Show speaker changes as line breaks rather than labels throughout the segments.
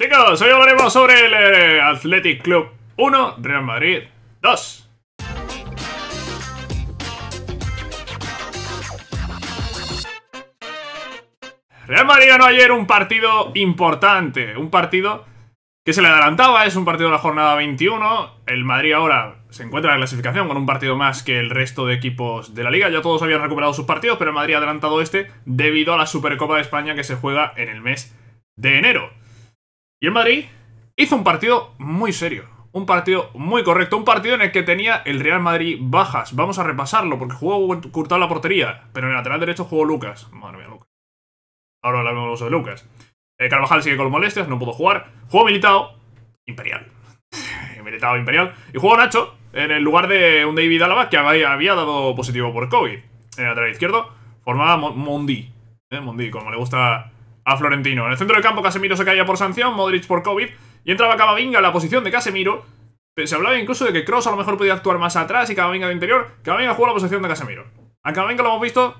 Chicos, hoy hablaremos sobre el eh, Athletic Club 1, Real Madrid 2. Real Madrid ganó ayer un partido importante, un partido que se le adelantaba, es un partido de la jornada 21. El Madrid ahora se encuentra en la clasificación con un partido más que el resto de equipos de la liga. Ya todos habían recuperado sus partidos, pero el Madrid ha adelantado este debido a la Supercopa de España que se juega en el mes de enero. Y el Madrid hizo un partido muy serio. Un partido muy correcto, un partido en el que tenía el Real Madrid bajas. Vamos a repasarlo, porque jugó Curtado la portería, pero en el lateral derecho jugó Lucas. Madre mía, Lucas. Ahora hablamos de Lucas. Eh, Carvajal sigue con molestias, no pudo jugar. Jugó militado. Imperial. Militado, Imperial. Y jugó Nacho, en el lugar de un David Alaba, que había, dado positivo por COVID. En el lateral izquierdo, formaba Mondi. Eh, Mondi, como le gusta a Florentino. En el centro del campo Casemiro se caía por sanción, Modric por COVID. Y entraba Camavinga en la posición de Casemiro. Se hablaba incluso de que Cross a lo mejor podía actuar más atrás y Camavinga de interior. Camavinga jugó la posición de Casemiro. A Camavinga lo hemos visto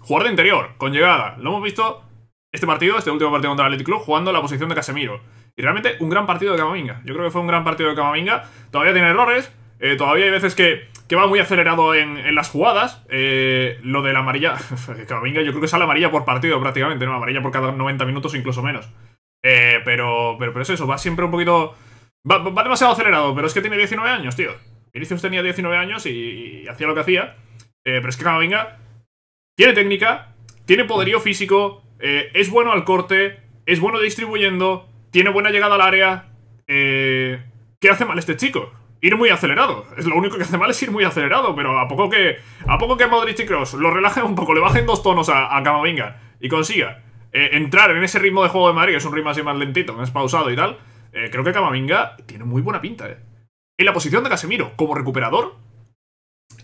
jugar de interior, con llegada. Lo hemos visto este partido, este último partido contra el Athletic Club, jugando la posición de Casemiro. Y realmente un gran partido de Camavinga. Yo creo que fue un gran partido de Camavinga. Todavía tiene errores, eh, todavía hay veces que, va muy acelerado en, las jugadas. Eh, lo de la amarilla. Camavinga, yo creo que sale amarilla por partido prácticamente, ¿no? Amarilla por cada 90 minutos, incluso menos. Eh, pero, pero, pero es eso, va siempre un poquito. Va, demasiado acelerado, pero es que tiene 19 años, tío. Vinicius tenía 19 años y, hacía lo que hacía. pero es que Camavinga tiene técnica, tiene poderío físico, es bueno al corte, es bueno distribuyendo, tiene buena llegada al área. ¿Qué hace mal este chico? ir muy acelerado. Es lo único que hace mal es ir muy acelerado, pero a poco que a poco que Modric y Cross lo relajen un poco, le bajen dos tonos a, a Camavinga y consiga eh, entrar en ese ritmo de juego de Madrid, que es un ritmo así más lentito, más pausado y tal, eh, creo que Camavinga tiene muy buena pinta. Eh. En la posición de Casemiro, como recuperador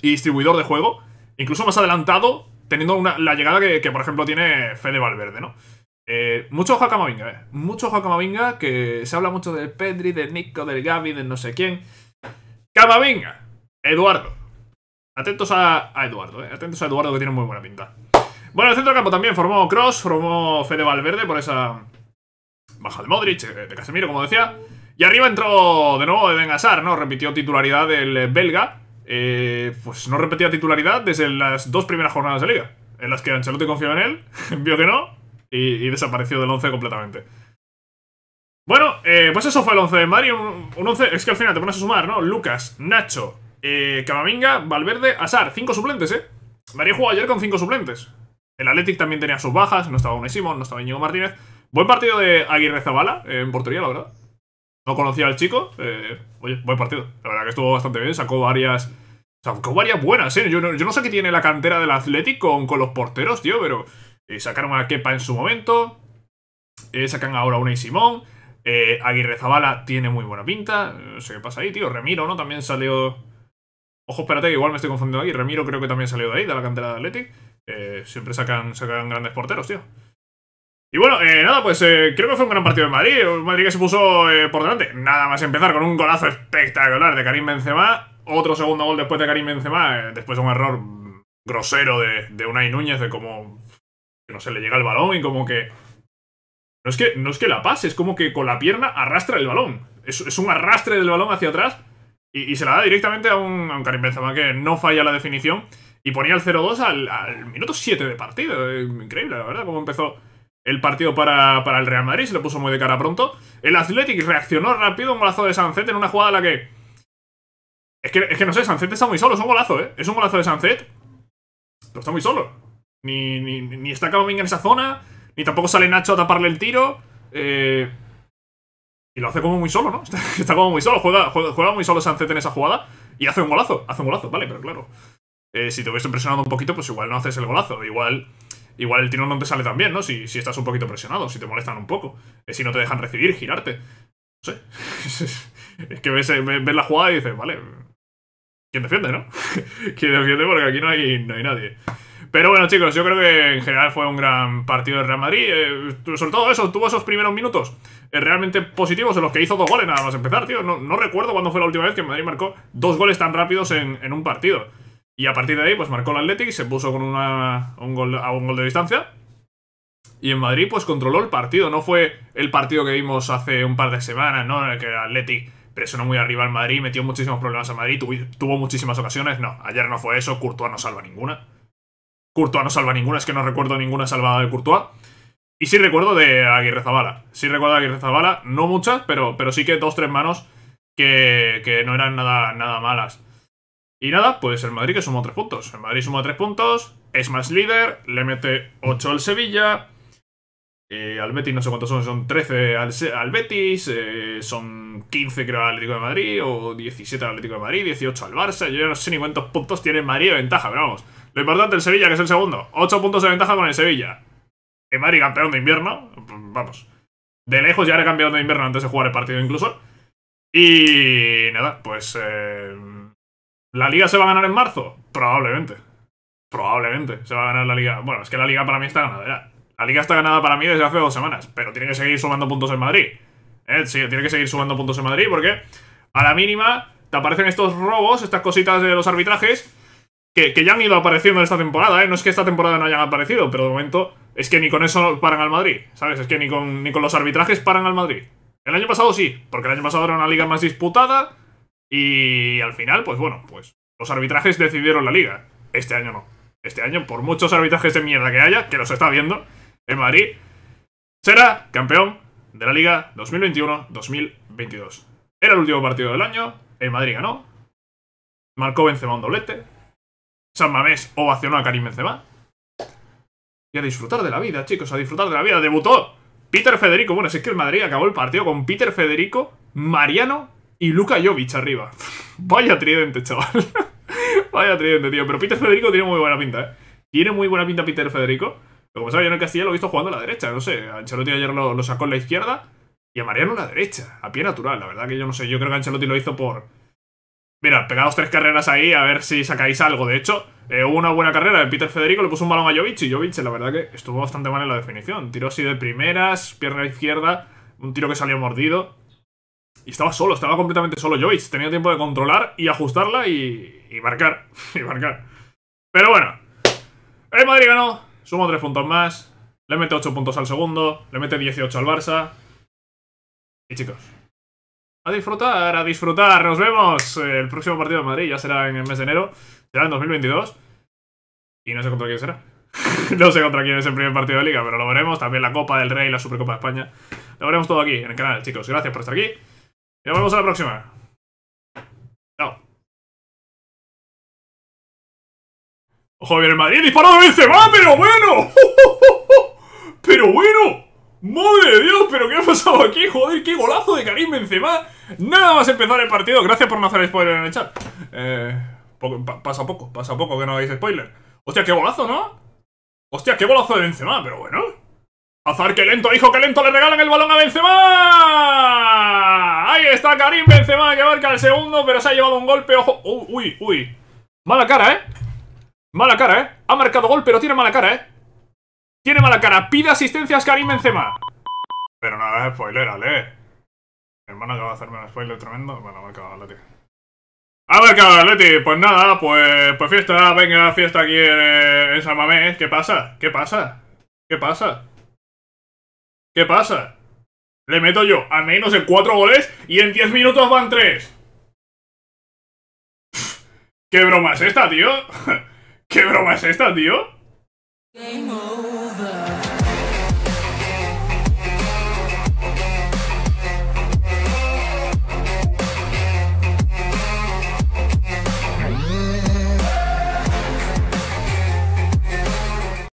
y distribuidor de juego, incluso más adelantado, teniendo la llegada que, por ejemplo, tiene Fede Valverde, ¿no? Eh, mucho ojo a Camavinga, eh. Mucho ojo a Camavinga, que se habla mucho del Pedri, del Nico, del Gabi, del no sé quién venga! Eduardo. Atentos a, Eduardo, eh. Atentos a Eduardo que tiene muy buena pinta. Bueno, el centro campo también formó Cross, formó Fede Valverde por esa baja de Modric, eh, de Casemiro, como decía. Y arriba entró de nuevo Eden Hazard, ¿no? Repitió titularidad del belga. Eh, pues no repetía titularidad desde las dos primeras jornadas de liga, en las que Ancelotti confió en él, vio que no, y, y desapareció del once completamente. Bueno, eh, pues eso fue el 11 de Mario. Un, 11, es que al final te pones a sumar, ¿no? Lucas, Nacho, eh, Valverde, Asar. Cinco suplentes, ¿eh? Madrid jugó ayer con cinco suplentes. El Athletic también tenía sus bajas. No estaba Simón, no estaba Íñigo Martínez. Buen partido de Aguirre Zabala eh, en portería, la verdad. No conocía al chico. Eh, oye, buen partido. La verdad que estuvo bastante bien. Sacó varias... Sacó varias buenas, ¿eh? Yo no, sé qué tiene la cantera del Athletic con, los porteros, tío, pero... sacaron a Kepa en su momento. sacan ahora a y Simón. Eh, Aguirre Zabala tiene muy buena pinta. No sé qué pasa ahí, tío. Remiro, ¿no? También salió. Ojo, espérate, que igual me estoy confundiendo aquí. Remiro creo que también salió de ahí, de la cantera de Athletic. Eh, siempre sacan, sacan grandes porteros, tío. Y bueno, eh, nada, pues creo que fue un gran partido de Madrid. Madrid que se puso por delante. Nada más empezar con un golazo espectacular de Karim Benzema. Otro segundo gol después de Karim Benzema. después de un error grosero de, de Unai Núñez, de cómo, no se le llega el balón y como que no es que, no es que la pase, es como que con la pierna arrastra el balón. Es, un arrastre del balón hacia atrás y, se la da directamente a un, a Karim Benzema que no falla la definición. Y ponía el 0-2 al, minuto 7 de partido. Eh, increíble, la verdad, cómo empezó el partido para, el Real Madrid. Se lo puso muy de cara pronto. El Athletic reaccionó rápido un golazo de Sancet en una jugada a la que... Es que, no sé, Sancet está muy solo. Es un golazo, ¿eh? Es un golazo de Sancet. Pero está muy solo. Ni, está en esa zona. Ni tampoco sale Nacho a taparle el tiro. Eh, y lo hace como muy solo, ¿no? Está, como muy solo. Juega, juega, muy solo Sancet en esa jugada. Y hace un golazo. Hace un golazo, vale, pero claro. Eh, si te ves presionado un poquito, pues igual no haces el golazo. Igual, igual el tiro no te sale tan bien, ¿no? Si, si estás un poquito presionado, si te molestan un poco. Eh, si no te dejan recibir, girarte. No sé. es que ves, ves, la jugada y dices, vale. ¿Quién defiende, no? ¿Quién defiende? Porque aquí no hay, no hay nadie. Pero bueno, chicos, yo creo que en general fue un gran partido del Real Madrid. Eh, sobre todo eso, tuvo esos primeros minutos eh, realmente positivos en los que hizo dos goles nada más empezar, tío. No, recuerdo cuándo fue la última vez que Madrid marcó dos goles tan rápidos en, un partido. Y a partir de ahí, pues marcó el Athletic, se puso con una, gol, a un gol de distancia. Y en Madrid, pues controló el partido. No fue el partido que vimos hace un par de semanas, ¿no? En el que el Athletic presionó muy arriba al Madrid, metió muchísimos problemas a Madrid, tuvo, tuvo muchísimas ocasiones. No, ayer no fue eso, Courtois no salva ninguna. Courtois no salva ninguna, es que no recuerdo ninguna salvada de Courtois. Y sí recuerdo de Aguirre Zavala. Sí recuerdo de Aguirre Zavala, no muchas, pero, pero sí que dos, tres manos que, que no eran nada, nada malas. Y nada, pues el Madrid que sumó tres puntos. El Madrid sumó tres puntos, es más líder, le mete 8 al Sevilla, eh, al Betis no sé cuántos son, son 13 al, Betis, eh, son 15 creo al Atlético de Madrid, o 17 al Atlético de Madrid, 18 al Barça, yo no sé ni cuántos puntos tiene Madrid de ventaja, pero vamos. Lo importante, el Sevilla, que es el segundo, 8 puntos de ventaja con el Sevilla. El Madrid campeón de invierno, vamos. De lejos ya era campeón de invierno antes de jugar el partido incluso. Y nada, pues... Eh, ¿La liga se va a ganar en marzo? Probablemente. Probablemente se va a ganar la liga. Bueno, es que la liga para mí está ganadera. La liga está ganada para mí desde hace dos semanas, pero tiene que seguir sumando puntos en Madrid. Eh, sí, tiene que seguir sumando puntos en Madrid porque a la mínima te aparecen estos robos, estas cositas de los arbitrajes, que, ya han ido apareciendo en esta temporada, ¿eh? No es que esta temporada no hayan aparecido, pero de momento es que ni con eso paran al Madrid, ¿sabes? Es que ni con, ni con los arbitrajes paran al Madrid. El año pasado sí, porque el año pasado era una liga más disputada y al final, pues bueno, pues los arbitrajes decidieron la liga. Este año no. Este año, por muchos arbitrajes de mierda que haya, que los está viendo, el Madrid será campeón de la Liga 2021-2022. Era el último partido del año, el Madrid ganó, marcó Benzema un doblete, San Mamés ovacionó a Karim Benzema. Y a disfrutar de la vida, chicos, a disfrutar de la vida. Debutó Peter Federico. Bueno, si es que el Madrid acabó el partido con Peter Federico, Mariano y Luka Jovic arriba. Vaya tridente, chaval. Vaya tridente, tío. Pero Peter Federico tiene muy buena pinta, ¿eh? Tiene muy buena pinta Peter Federico. Lo que yo en el Castilla lo he visto jugando a la derecha, no sé. Ancelotti ayer lo, sacó en la izquierda y a Mariano a la derecha, a pie natural. La verdad que yo no sé, yo creo que Ancelotti lo hizo por... Mira, pegados tres carreras ahí, a ver si sacáis algo. De hecho, eh, hubo una buena carrera de Peter Federico, le puso un balón a Jovic y Jovic, la verdad que estuvo bastante mal en la definición. Tiró así de primeras, pierna izquierda, un tiro que salió mordido. Y estaba solo, estaba completamente solo Jovic. Tenía tiempo de controlar y ajustarla y, y marcar. y marcar. Pero bueno, el Madrid ganó Sumo 3 puntos más. Le mete 8 puntos al segundo. Le mete 18 al Barça. Y chicos, a disfrutar, a disfrutar. Nos vemos. El próximo partido de Madrid ya será en el mes de enero. Será en 2022. Y no sé contra quién será. no sé contra quién es el primer partido de liga, pero lo veremos. También la Copa del Rey, la Supercopa de España. Lo veremos todo aquí en el canal, chicos. Gracias por estar aquí. Y nos vemos a la próxima. Joder, el Madrid, disparado de Benzema, pero bueno. Pero bueno. Madre de Dios, pero ¿qué ha pasado aquí? Joder, qué golazo de Karim Benzema. Nada más empezar el partido. Gracias por no hacer spoiler en el chat. Eh, poco, pasa poco, pasa poco que no hagáis spoiler. Hostia, qué golazo, ¿no? Hostia, qué golazo de Benzema, pero bueno. Azar, qué lento, hijo, que lento le regalan el balón a Benzema. Ahí está Karim Benzema que marca el segundo, pero se ha llevado un golpe. Ojo, uy, uy. Mala cara, ¿eh? Mala cara, ¿eh? Ha marcado gol, pero tiene mala cara, ¿eh? Tiene mala cara. Pide asistencias Karim Benzema. Pero nada, es spoiler, Ale. hermano acaba de hacerme un spoiler tremendo. Bueno, ha marcado Atleti. Ha marcado Atleti. Pues nada, pues, pues fiesta. Venga, fiesta aquí en, en San Mamés. ¿Qué pasa? ¿Qué pasa? ¿Qué pasa? ¿Qué pasa? Le meto yo al menos en cuatro goles y en 10 minutos van tres. ¿Qué broma es esta, tío? ¿Qué broma es esta, tío?